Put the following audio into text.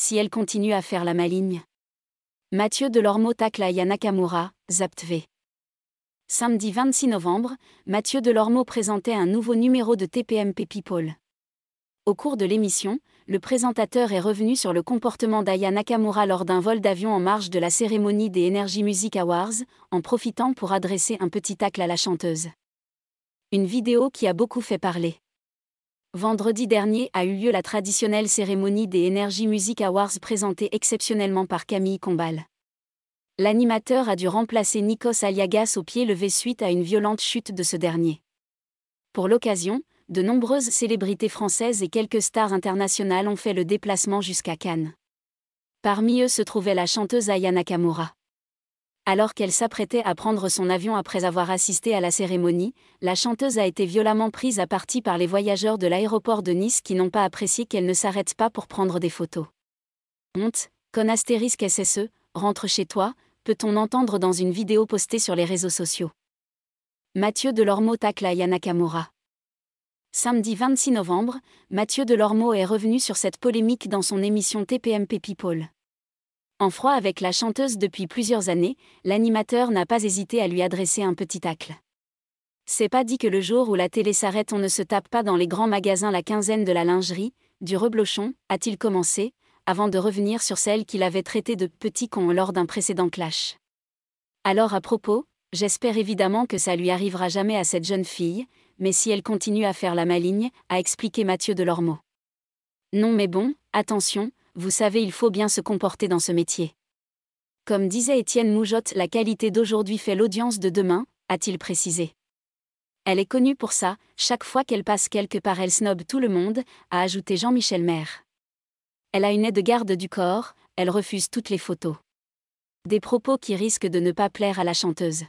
si elle continue à faire la maligne. Mathieu Delormeau tacle Aya Nakamura, Zaptv. Samedi 26 novembre, Mathieu Delormeau présentait un nouveau numéro de TPM People. Au cours de l'émission, le présentateur est revenu sur le comportement d'Aya Nakamura lors d'un vol d'avion en marge de la cérémonie des Energy Music Awards, en profitant pour adresser un petit tacle à la chanteuse. Une vidéo qui a beaucoup fait parler. Vendredi dernier a eu lieu la traditionnelle cérémonie des Energy Music Awards présentée exceptionnellement par Camille Combal. L'animateur a dû remplacer Nikos Aliagas au pied levé suite à une violente chute de ce dernier. Pour l'occasion, de nombreuses célébrités françaises et quelques stars internationales ont fait le déplacement jusqu'à Cannes. Parmi eux se trouvait la chanteuse Aya Nakamura. Alors qu'elle s'apprêtait à prendre son avion après avoir assisté à la cérémonie, la chanteuse a été violemment prise à partie par les voyageurs de l'aéroport de Nice qui n'ont pas apprécié qu'elle ne s'arrête pas pour prendre des photos. Honte, con SSE, e, rentre chez toi, peut-on entendre dans une vidéo postée sur les réseaux sociaux. Mathieu Delormeau tacle à Yanakamura Samedi 26 novembre, Mathieu Delormeau est revenu sur cette polémique dans son émission TPMP People. En froid avec la chanteuse depuis plusieurs années, l'animateur n'a pas hésité à lui adresser un petit tacle. C'est pas dit que le jour où la télé s'arrête on ne se tape pas dans les grands magasins la quinzaine de la lingerie, du reblochon, a-t-il commencé, avant de revenir sur celle qu'il avait traitée de petit con lors d'un précédent clash. Alors à propos, j'espère évidemment que ça lui arrivera jamais à cette jeune fille, mais si elle continue à faire la maligne, a expliqué Mathieu Delormeau. Non mais bon, attention, vous savez il faut bien se comporter dans ce métier. Comme disait Étienne Moujotte, la qualité d'aujourd'hui fait l'audience de demain, a-t-il précisé. Elle est connue pour ça, chaque fois qu'elle passe quelque part elle snobe tout le monde, a ajouté Jean-Michel Maire. Elle a une aide-garde du corps, elle refuse toutes les photos. Des propos qui risquent de ne pas plaire à la chanteuse.